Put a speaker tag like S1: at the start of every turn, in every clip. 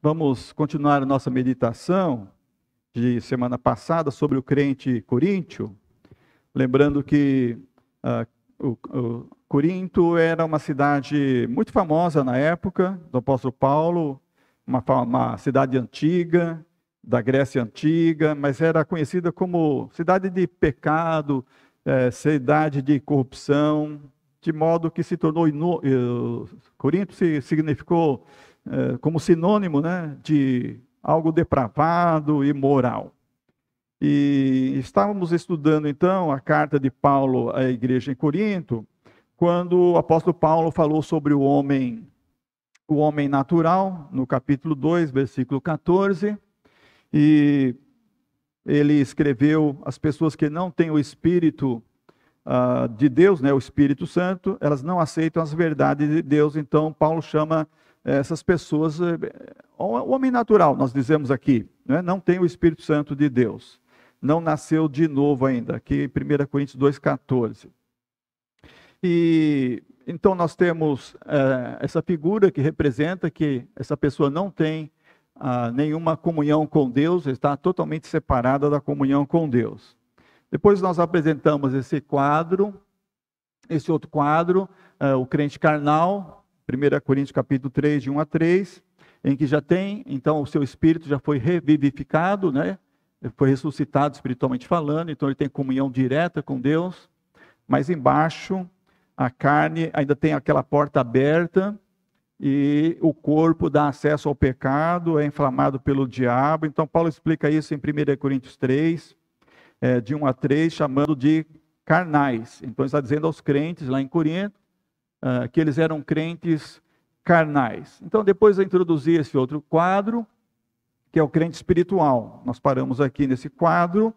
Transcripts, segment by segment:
S1: Vamos continuar a nossa meditação de semana passada sobre o crente coríntio. Lembrando que uh, o, o Corinto era uma cidade muito famosa na época do apóstolo Paulo, uma, uma cidade antiga, da Grécia Antiga, mas era conhecida como cidade de pecado, eh, cidade de corrupção, de modo que se tornou. Eh, Corinto se significou eh, como sinônimo né, de algo depravado e moral. E estávamos estudando então a carta de Paulo à igreja em Corinto, quando o apóstolo Paulo falou sobre o homem, o homem natural, no capítulo 2, versículo 14, e ele escreveu as pessoas que não têm o espírito uh, de Deus, né, o Espírito Santo, elas não aceitam as verdades de Deus, então Paulo chama essas pessoas, eh, o homem natural, nós dizemos aqui, né? não tem o Espírito Santo de Deus, não nasceu de novo ainda, aqui 1 Coríntios 2,14. E então nós temos é, essa figura que representa que essa pessoa não tem ah, nenhuma comunhão com Deus, está totalmente separada da comunhão com Deus. Depois nós apresentamos esse quadro, esse outro quadro, eh, o crente carnal, 1 Coríntios capítulo 3, de 1 a 3, em que já tem, então o seu espírito já foi revivificado, né? foi ressuscitado espiritualmente falando, então ele tem comunhão direta com Deus, mas embaixo a carne ainda tem aquela porta aberta e o corpo dá acesso ao pecado, é inflamado pelo diabo. Então Paulo explica isso em 1 Coríntios 3, é, eh, de 1 a 3, chamando de carnais. Então está dizendo aos crentes lá em Corinto uh, que eles eram crentes carnais. Então, depois eu introduzi esse outro quadro, que é o crente espiritual. Nós paramos aqui nesse quadro,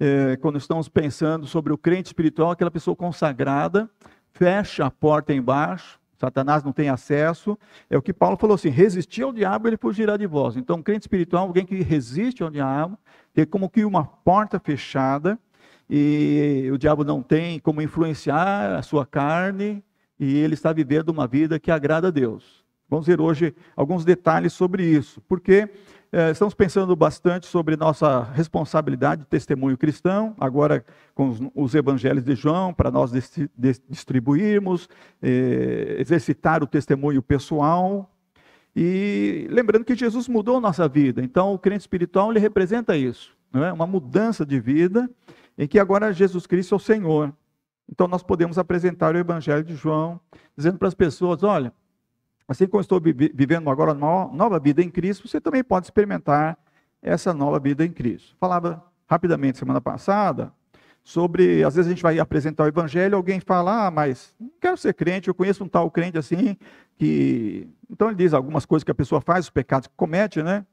S1: eh, quando estamos pensando sobre o crente espiritual, aquela pessoa consagrada, fecha a porta embaixo, Satanás não tem acesso. É o que Paulo falou assim: resistir ao diabo, ele fugirá de vós. Então, um crente espiritual, alguém que resiste ao diabo, tem como que uma porta fechada, e o diabo não tem como influenciar a sua carne, e ele está vivendo uma vida que agrada a Deus. Vamos ver hoje alguns detalhes sobre isso, porque eh, estamos pensando bastante sobre nossa responsabilidade de testemunho cristão, agora com os, os evangelhos de João, para nós distribuirmos, eh, exercitar o testemunho pessoal. E lembrando que Jesus mudou nossa vida, então o crente espiritual ele representa isso, é? uma mudança de vida em que agora Jesus Cristo é o Senhor. Então nós podemos apresentar o Evangelho de João, dizendo para as pessoas: olha, assim como estou vivendo agora uma nova vida em Cristo, você também pode experimentar essa nova vida em Cristo. Falava rapidamente semana passada sobre, às vezes a gente vai apresentar o evangelho, alguém fala, ah, mas não quero ser crente, eu conheço um tal crente assim, que... Então ele diz algumas coisas que a pessoa faz, os pecados que comete, né?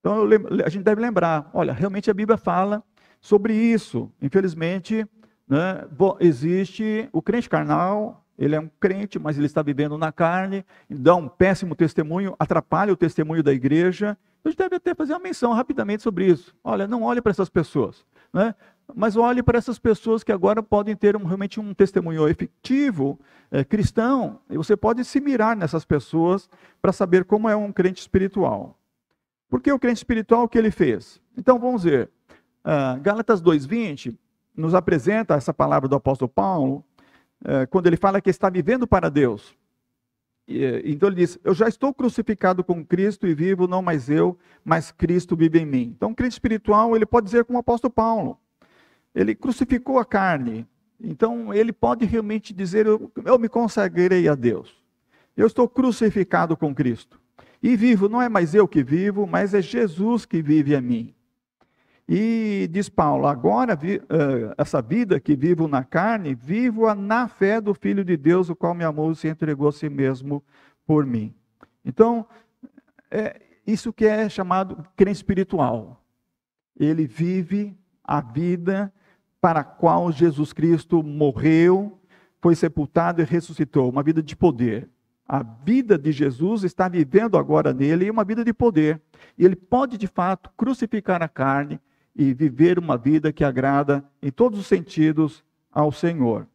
S1: Então eu, a gente deve lembrar, olha, realmente a Bíblia fala sobre isso. Infelizmente, né? Bom, existe o crente carnal, ele é um crente, mas ele está vivendo na carne, dá um péssimo testemunho, atrapalha o testemunho da igreja. A gente deve até fazer uma menção rapidamente sobre isso. Olha, não olhe para essas pessoas, né? mas olhe para essas pessoas que agora podem ter um, realmente um testemunho efetivo, é, cristão, e você pode se mirar nessas pessoas para saber como é um crente espiritual. Porque o crente espiritual, o que ele fez? Então, vamos ver. Uh, Gálatas 2,20 nos apresenta essa palavra do apóstolo Paulo, é, quando ele fala que está vivendo para Deus. É, então ele diz: Eu já estou crucificado com Cristo e vivo não mais eu, mas Cristo vive em mim. Então, o crente espiritual, ele pode dizer como o apóstolo Paulo: Ele crucificou a carne. Então, ele pode realmente dizer: eu, eu me consagrei a Deus. Eu estou crucificado com Cristo. E vivo, não é mais eu que vivo, mas é Jesus que vive a mim. E diz Paulo: agora eh, essa vida que vivo na carne, vivo-a na fé do Filho de Deus, o qual me amou e se entregou a si mesmo por mim. Então, é isso que é chamado crente espiritual. Ele vive a vida para a qual Jesus Cristo morreu, foi sepultado e ressuscitou uma vida de poder. A vida de Jesus está vivendo agora nele uma vida de poder. E ele pode, de fato, crucificar a carne e viver uma vida que agrada em todos os sentidos ao Senhor.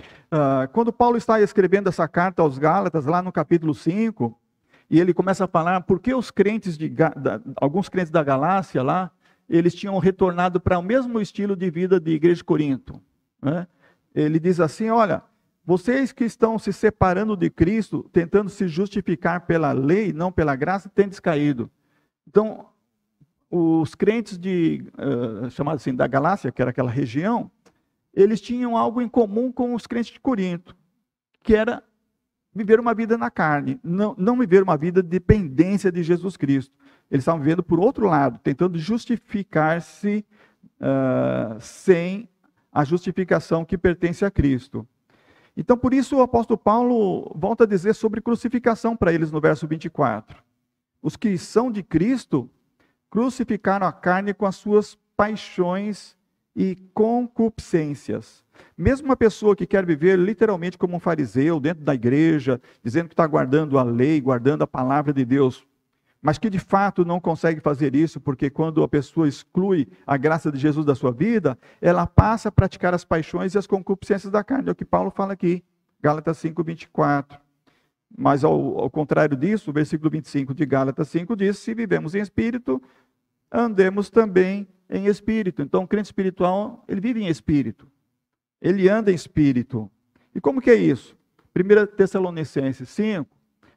S1: Uh, quando Paulo está escrevendo essa carta aos Gálatas, lá no capítulo 5, e ele começa a falar por que os crentes de da, alguns crentes da Galácia lá, eles tinham retornado para o mesmo estilo de vida de igreja de Corinto. Né? Ele diz assim: olha, vocês que estão se separando de Cristo, tentando se justificar pela lei, não pela graça, têm descaído. Então, os crentes de, uh, chamados assim, da Galácia, que era aquela região, eles tinham algo em comum com os crentes de Corinto, que era viver uma vida na carne, não, não viver uma vida de dependência de Jesus Cristo. Eles estavam vivendo por outro lado, tentando justificar-se uh, sem a justificação que pertence a Cristo. Então, por isso, o apóstolo Paulo volta a dizer sobre crucificação para eles no verso 24. Os que são de Cristo crucificaram a carne com as suas paixões e concupiscências. Mesmo uma pessoa que quer viver literalmente como um fariseu, dentro da igreja, dizendo que está guardando a lei, guardando a palavra de Deus, mas que de fato não consegue fazer isso, porque quando a pessoa exclui a graça de Jesus da sua vida, ela passa a praticar as paixões e as concupiscências da carne. É o que Paulo fala aqui, Gálatas 5, 24. Mas ao, ao contrário disso, o versículo 25 de Gálatas 5 diz: Se vivemos em espírito, andemos também em espírito. Então, o crente espiritual, ele vive em espírito. Ele anda em espírito. E como que é isso? 1 Tessalonicenses 5,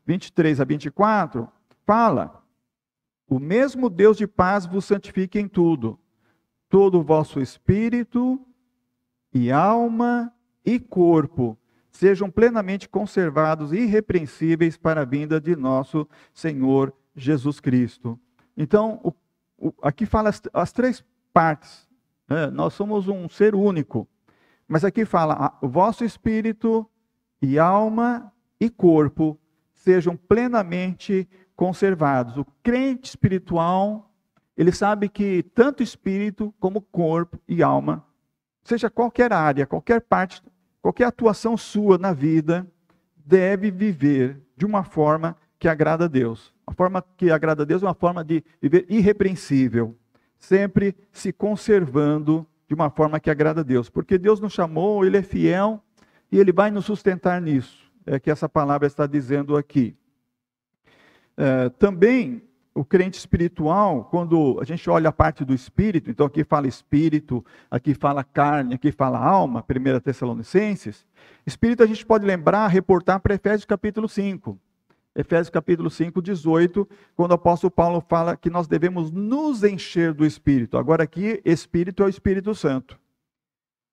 S1: 23 a 24, fala: O mesmo Deus de paz vos santifique em tudo, todo o vosso espírito e alma e corpo sejam plenamente conservados irrepreensíveis para a vinda de nosso Senhor Jesus Cristo. Então, o aqui fala as, as três partes. Né? Nós somos um ser único. Mas aqui fala: o vosso espírito e alma e corpo sejam plenamente conservados. O crente espiritual, ele sabe que tanto espírito como corpo e alma, seja qualquer área, qualquer parte, qualquer atuação sua na vida, deve viver de uma forma que agrada a Deus forma que agrada a Deus é uma forma de viver irrepreensível, sempre se conservando de uma forma que agrada a Deus, porque Deus nos chamou, Ele é fiel e Ele vai nos sustentar nisso, é que essa palavra está dizendo aqui. É, também o crente espiritual, quando a gente olha a parte do espírito, então aqui fala espírito, aqui fala carne, aqui fala alma, 1 Tessalonicenses, espírito a gente pode lembrar, reportar para Efésios capítulo 5. Efésios capítulo 5, 18, quando o apóstolo Paulo fala que nós devemos nos encher do Espírito. Agora aqui, Espírito é o Espírito Santo.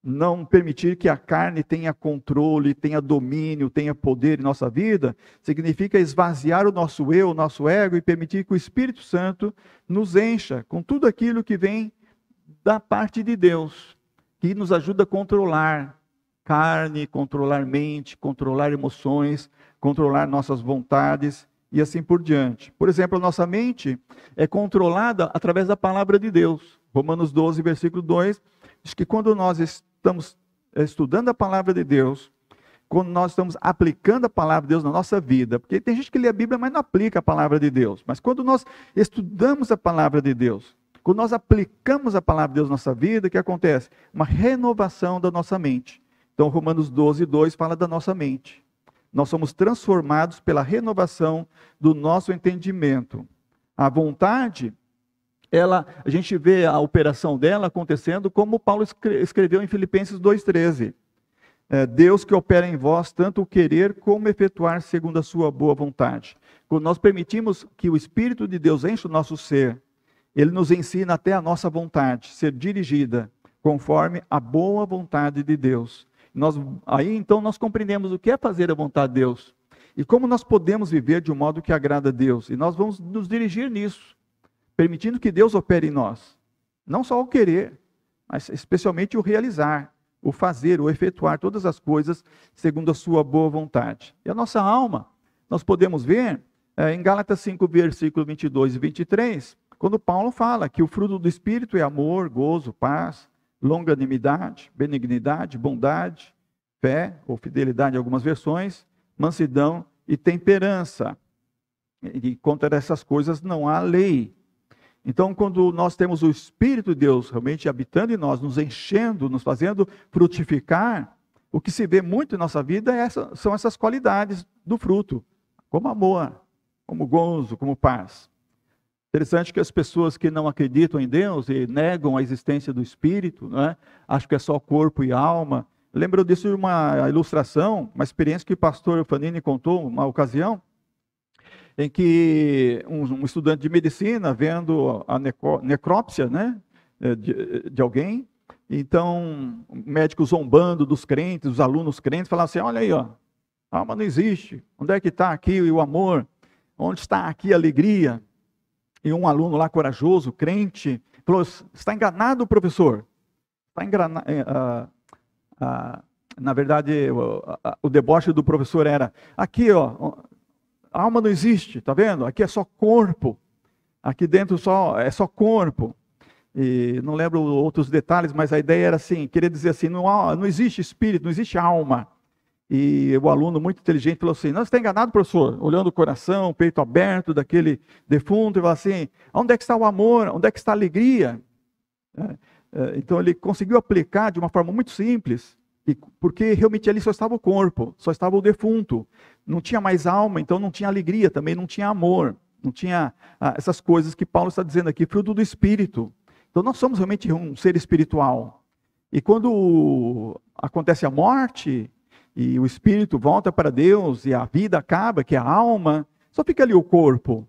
S1: Não permitir que a carne tenha controle, tenha domínio, tenha poder em nossa vida, significa esvaziar o nosso eu, o nosso ego e permitir que o Espírito Santo nos encha com tudo aquilo que vem da parte de Deus, que nos ajuda a controlar carne, controlar mente, controlar emoções, controlar nossas vontades e assim por diante. Por exemplo, a nossa mente é controlada através da palavra de Deus. Romanos 12, versículo 2, diz que quando nós estamos eh, estudando a palavra de Deus, quando nós estamos aplicando a palavra de Deus na nossa vida, porque tem gente que lê a Bíblia, mas não aplica a palavra de Deus. Mas quando nós estudamos a palavra de Deus, quando nós aplicamos a palavra de Deus na nossa vida, o que acontece? Uma renovação da nossa mente. Então, Romanos 12, 2 fala da nossa mente nós somos transformados pela renovação do nosso entendimento. A vontade, ela, a gente vê a operação dela acontecendo como Paulo escreveu em Filipenses 2,13. É, Deus que opera em vós tanto o querer como efetuar segundo a sua boa vontade. Quando nós permitimos que o Espírito de Deus enche o nosso ser, ele nos ensina até a nossa vontade ser dirigida conforme a boa vontade de Deus. Nós, aí então nós compreendemos o que é fazer a vontade de Deus e como nós podemos viver de um modo que agrada a Deus. E nós vamos nos dirigir nisso, permitindo que Deus opere em nós. Não só o querer, mas especialmente o realizar, o fazer, o efetuar todas as coisas segundo a sua boa vontade. E a nossa alma, nós podemos ver é, em Gálatas 5, versículo 22 e 23, quando Paulo fala que o fruto do Espírito é amor, gozo, paz, longanimidade, benignidade, bondade, fé ou fidelidade em algumas versões, mansidão e temperança. E contra essas coisas não há lei. Então, quando nós temos o Espírito de Deus realmente habitando em nós, nos enchendo, nos fazendo frutificar, o que se vê muito em nossa vida é essa, são essas qualidades do fruto, como amor, como gozo, como paz. Interessante que as pessoas que não acreditam em Deus e negam a existência do Espírito, né, acham que é só corpo e alma. Lembro disso de uma ilustração, uma experiência que o pastor Fanini contou uma ocasião, em que um, um estudante de medicina, vendo a necrópsia né, eh, de, de alguém, então, médicos zombando dos crentes, dos alunos crentes, falavam assim: olha aí, ó, a alma não existe. Onde é que está aqui o amor? Onde está aqui a alegria? e um aluno lá corajoso, crente, falou: está enganado, professor. Está enganado. Eh, ah, ah, na verdade, o, deboche do professor era: aqui, ó, alma não existe, tá vendo? Aqui é só corpo. Aqui dentro só é só corpo. E não lembro outros detalhes, mas a ideia era assim, queria dizer assim, não, não existe espírito, não existe alma. E o aluno, muito inteligente, falou assim: Não, você está enganado, professor. Olhando o coração, o peito aberto daquele defunto, e falou assim: Onde é que está o amor? Onde é que está a alegria? É, é, então ele conseguiu aplicar de uma forma muito simples, porque realmente ali só estava o corpo, só estava o defunto. Não tinha mais alma, então não tinha alegria, também não tinha amor, não tinha ah, essas coisas que Paulo está dizendo aqui, fruto do espírito. Então nós somos realmente um ser espiritual. E quando acontece a morte, e o espírito volta para Deus e a vida acaba, que é a alma, só fica ali o corpo.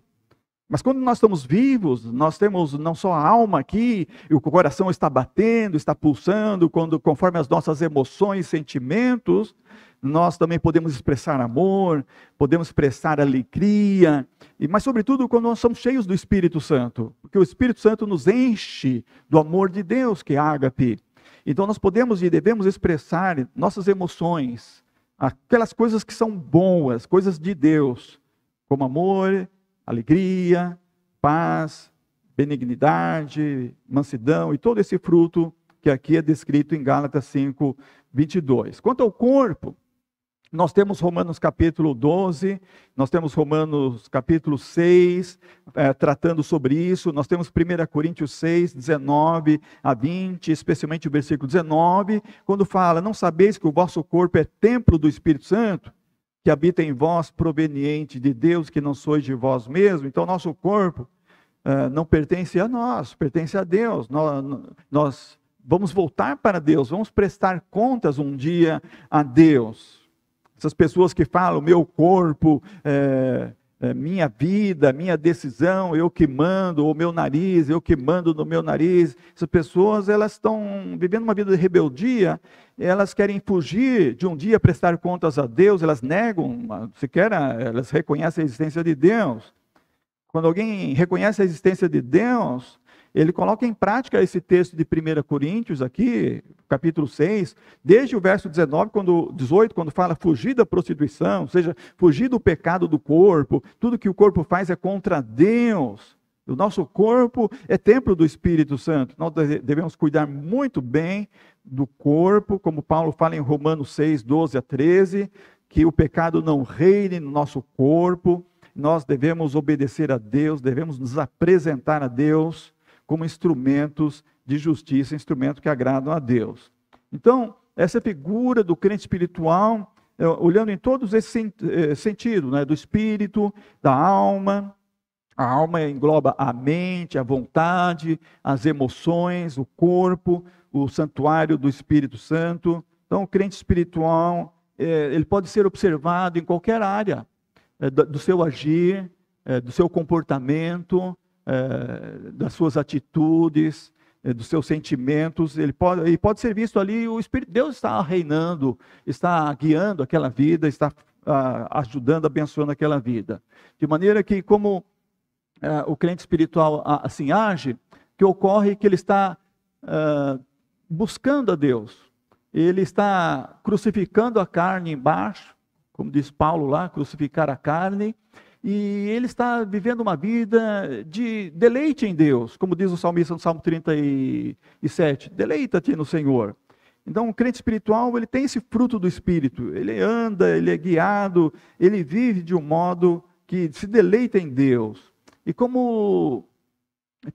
S1: Mas quando nós estamos vivos, nós temos não só a alma aqui, e o coração está batendo, está pulsando, quando conforme as nossas emoções, sentimentos, nós também podemos expressar amor, podemos expressar alegria, e mas sobretudo quando nós somos cheios do Espírito Santo, porque o Espírito Santo nos enche do amor de Deus, que é ágape. Então nós podemos e devemos expressar nossas emoções, aquelas coisas que são boas, coisas de Deus, como amor, alegria, paz, benignidade, mansidão e todo esse fruto que aqui é descrito em Gálatas 5, 22. Quanto ao corpo, nós temos Romanos capítulo 12, nós temos Romanos capítulo 6, é, eh, tratando sobre isso, nós temos 1 Coríntios 6, 19 a 20, especialmente o versículo 19, quando fala: Não sabeis que o vosso corpo é templo do Espírito Santo? Que habita em vós, proveniente de Deus, que não sois de vós mesmo. Então, nosso corpo eh, não pertence a nós, pertence a Deus. Nós, nós, vamos voltar para Deus, vamos prestar contas um dia a Deus essas pessoas que falam, meu corpo, é, é minha vida, minha decisão, eu que mando, ou meu nariz, eu que mando no meu nariz. Essas pessoas, elas estão vivendo uma vida de rebeldia, elas querem fugir de um dia prestar contas a Deus, elas negam, ah, sequer ah, elas reconhecem a existência de Deus. Quando alguém reconhece a existência de Deus, ele coloca em prática esse texto de 1 Coríntios aqui, capítulo 6, desde o verso 19, quando 18, quando fala fugir da prostituição, ou seja, fugir do pecado do corpo, tudo que o corpo faz é contra Deus. O nosso corpo é templo do Espírito Santo. Nós devemos cuidar muito bem do corpo, como Paulo fala em Romanos 6, 12 a 13, que o pecado não reine no nosso corpo. Nós devemos obedecer a Deus, devemos nos apresentar a Deus como instrumentos de justiça, instrumentos que agradam a Deus. Então, essa figura do crente espiritual, é, olhando em todos esses é, sentidos, né, do espírito, da alma, a alma engloba a mente, a vontade, as emoções, o corpo, o santuário do Espírito Santo. Então, o crente espiritual, é, ele pode ser observado em qualquer área do seu agir, do seu comportamento, é, das suas atitudes, é, dos seus sentimentos. Ele pode, e pode ser visto ali, o Espírito de Deus está reinando, está guiando aquela vida, está a, ah, ajudando, abençoando aquela vida. De maneira que, como eh, o crente espiritual a, assim age, que ocorre que ele está ah, buscando a Deus, ele está crucificando a carne embaixo, como diz Paulo lá, crucificar a carne, e ele está vivendo uma vida de deleite em Deus, como diz o salmista no Salmo 37, deleita-te no Senhor. Então, o crente espiritual, ele tem esse fruto do espírito, ele anda, ele é guiado, ele vive de um modo que se deleita em Deus. E como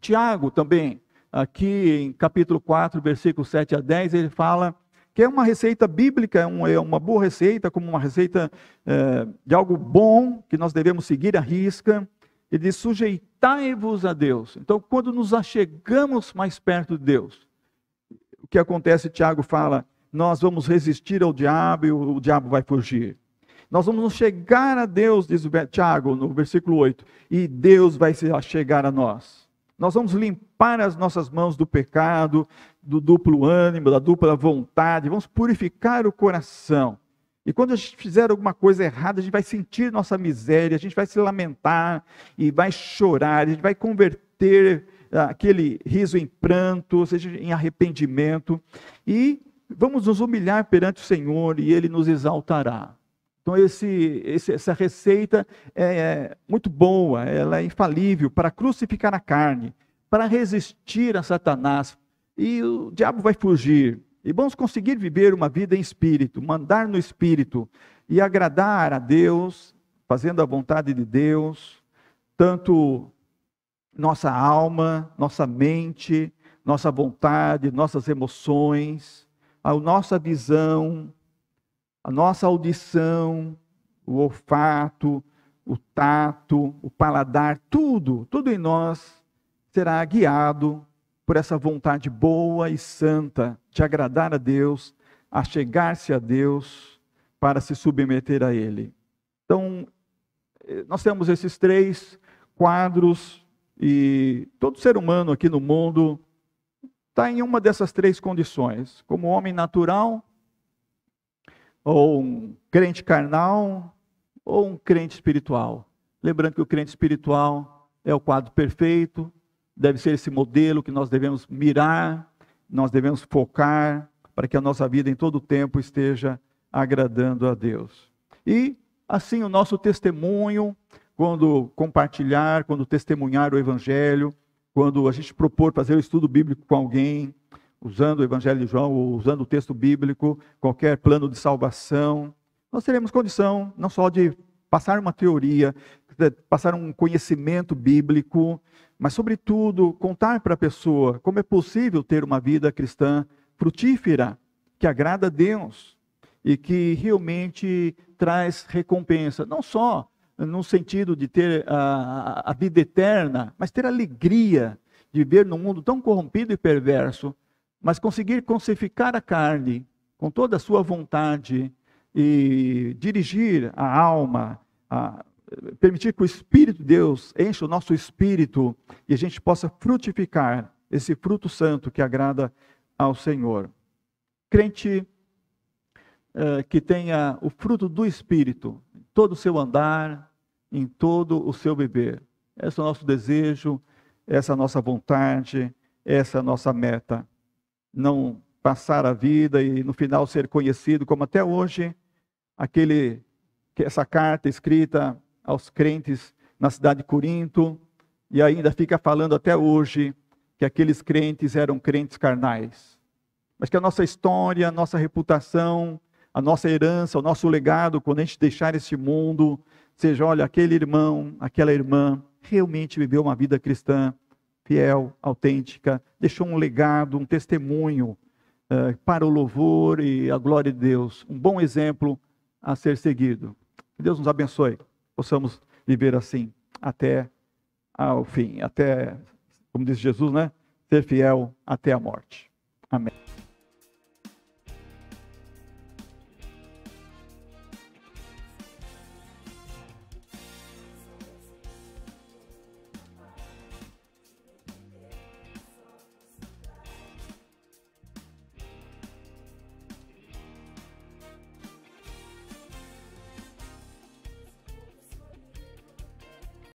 S1: Tiago também, aqui em capítulo 4, versículo 7 a 10, ele fala que é uma receita bíblica, é, é uma boa receita, como uma receita é, de algo bom que nós devemos seguir à risca. e de sujeitai-vos a Deus. Então, quando nos achegamos mais perto de Deus, o que acontece, Tiago fala, nós vamos resistir ao diabo e o, diabo vai fugir. Nós vamos chegar a Deus, diz Tiago no versículo 8, e Deus vai se achegar a nós. Nós vamos limpar as nossas mãos do pecado, do duplo ânimo, da dupla vontade, vamos purificar o coração. E quando a gente fizer alguma coisa errada, a gente vai sentir nossa miséria, a gente vai se lamentar e vai chorar, a gente vai converter ah, aquele riso em pranto, ou seja, em arrependimento, e vamos nos humilhar perante o Senhor e Ele nos exaltará. Então, esse, esse, essa receita é, é muito boa, ela é infalível para crucificar a carne, para resistir a Satanás, e o diabo vai fugir. E vamos conseguir viver uma vida em espírito, mandar no espírito e agradar a Deus, fazendo a vontade de Deus, tanto nossa alma, nossa mente, nossa vontade, nossas emoções, a nossa visão, a nossa audição, o olfato, o tato, o paladar, tudo, tudo em nós será guiado por essa vontade boa e santa de agradar a Deus, a chegar-se a Deus para se submeter a Ele. Então, eh, nós temos esses três quadros e todo ser humano aqui no mundo está em uma dessas três condições: como homem natural, ou um crente carnal, ou um crente espiritual. Lembrando que o crente espiritual é o quadro perfeito, deve ser esse modelo que nós devemos mirar, nós devemos focar, para que a nossa vida em todo o tempo esteja agradando a Deus. E assim o nosso testemunho, quando compartilhar, quando testemunhar o Evangelho, quando a gente propor fazer o estudo bíblico com alguém, usando o Evangelho de João, ou usando o texto bíblico, qualquer plano de salvação, nós teremos condição não só de passar uma teoria, é, passar um conhecimento bíblico, mas, sobretudo, contar para a pessoa como é possível ter uma vida cristã frutífera, que agrada a Deus e que realmente traz recompensa, não só no sentido de ter a, a vida eterna, mas ter alegria de viver num mundo tão corrompido e perverso, mas conseguir crucificar a carne com toda a sua vontade e dirigir a alma, a, permitir que o Espírito de Deus enche o nosso espírito e a gente possa frutificar esse fruto santo que agrada ao Senhor. Crente eh, que tenha o fruto do Espírito em todo o seu andar, em todo o seu beber. Esse é o nosso desejo, essa é a nossa vontade, essa é a nossa meta. Não passar a vida e no final ser conhecido como até hoje aquele essa carta escrita aos crentes na cidade de Corinto, e ainda fica falando até hoje que aqueles crentes eram crentes carnais. Mas que a nossa história, a nossa reputação, a nossa herança, o nosso legado, quando a gente deixar este mundo, seja, olha, aquele irmão, aquela irmã, realmente viveu uma vida cristã fiel, autêntica, deixou um legado, um testemunho uh, para o louvor e a glória de Deus. Um bom exemplo a ser seguido. Que Deus nos abençoe possamos viver assim até ao fim, até, como diz Jesus, né? Ser fiel até a morte. Amém.